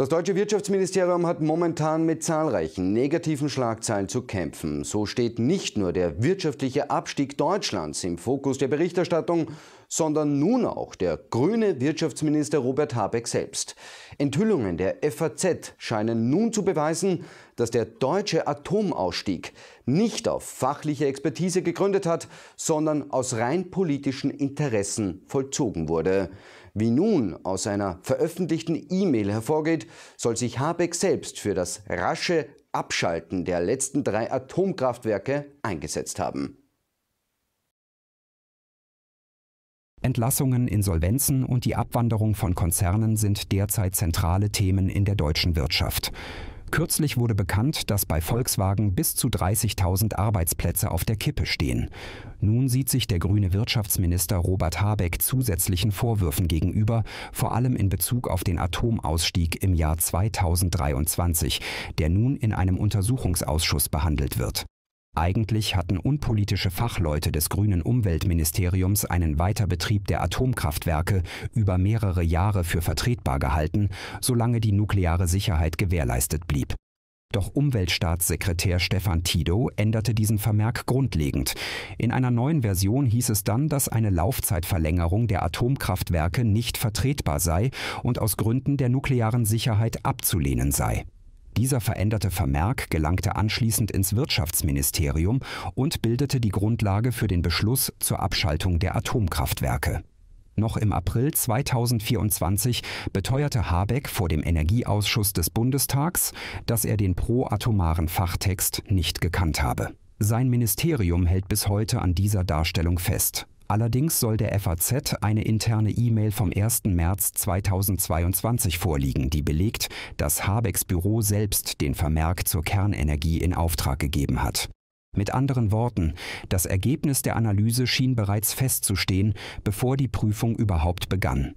Das deutsche Wirtschaftsministerium hat momentan mit zahlreichen negativen Schlagzeilen zu kämpfen. So steht nicht nur der wirtschaftliche Abstieg Deutschlands im Fokus der Berichterstattung, sondern nun auch der grüne Wirtschaftsminister Robert Habeck selbst. Enthüllungen der FAZ scheinen nun zu beweisen, dass der deutsche Atomausstieg nicht auf fachliche Expertise gegründet hat, sondern aus rein politischen Interessen vollzogen wurde. Wie nun aus einer veröffentlichten E-Mail hervorgeht, soll sich Habeck selbst für das rasche Abschalten der letzten drei Atomkraftwerke eingesetzt haben. Entlassungen, Insolvenzen und die Abwanderung von Konzernen sind derzeit zentrale Themen in der deutschen Wirtschaft. Kürzlich wurde bekannt, dass bei Volkswagen bis zu 30.000 Arbeitsplätze auf der Kippe stehen. Nun sieht sich der grüne Wirtschaftsminister Robert Habeck zusätzlichen Vorwürfen gegenüber, vor allem in Bezug auf den Atomausstieg im Jahr 2023, der nun in einem Untersuchungsausschuss behandelt wird. Eigentlich hatten unpolitische Fachleute des grünen Umweltministeriums einen Weiterbetrieb der Atomkraftwerke über mehrere Jahre für vertretbar gehalten, solange die nukleare Sicherheit gewährleistet blieb. Doch Umweltstaatssekretär Stefan Tido änderte diesen Vermerk grundlegend. In einer neuen Version hieß es dann, dass eine Laufzeitverlängerung der Atomkraftwerke nicht vertretbar sei und aus Gründen der nuklearen Sicherheit abzulehnen sei. Dieser veränderte Vermerk gelangte anschließend ins Wirtschaftsministerium und bildete die Grundlage für den Beschluss zur Abschaltung der Atomkraftwerke. Noch im April 2024 beteuerte Habeck vor dem Energieausschuss des Bundestags, dass er den proatomaren Fachtext nicht gekannt habe. Sein Ministerium hält bis heute an dieser Darstellung fest. Allerdings soll der FAZ eine interne E-Mail vom 1. März 2022 vorliegen, die belegt, dass Habecks Büro selbst den Vermerk zur Kernenergie in Auftrag gegeben hat. Mit anderen Worten, das Ergebnis der Analyse schien bereits festzustehen, bevor die Prüfung überhaupt begann.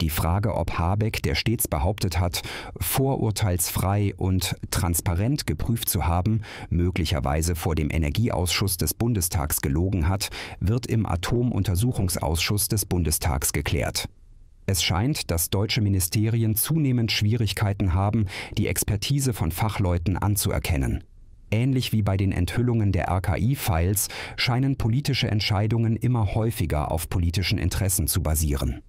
Die Frage, ob Habeck, der stets behauptet hat, vorurteilsfrei und transparent geprüft zu haben, möglicherweise vor dem Energieausschuss des Bundestags gelogen hat, wird im Atomuntersuchungsausschuss des Bundestags geklärt. Es scheint, dass deutsche Ministerien zunehmend Schwierigkeiten haben, die Expertise von Fachleuten anzuerkennen. Ähnlich wie bei den Enthüllungen der RKI-Files scheinen politische Entscheidungen immer häufiger auf politischen Interessen zu basieren.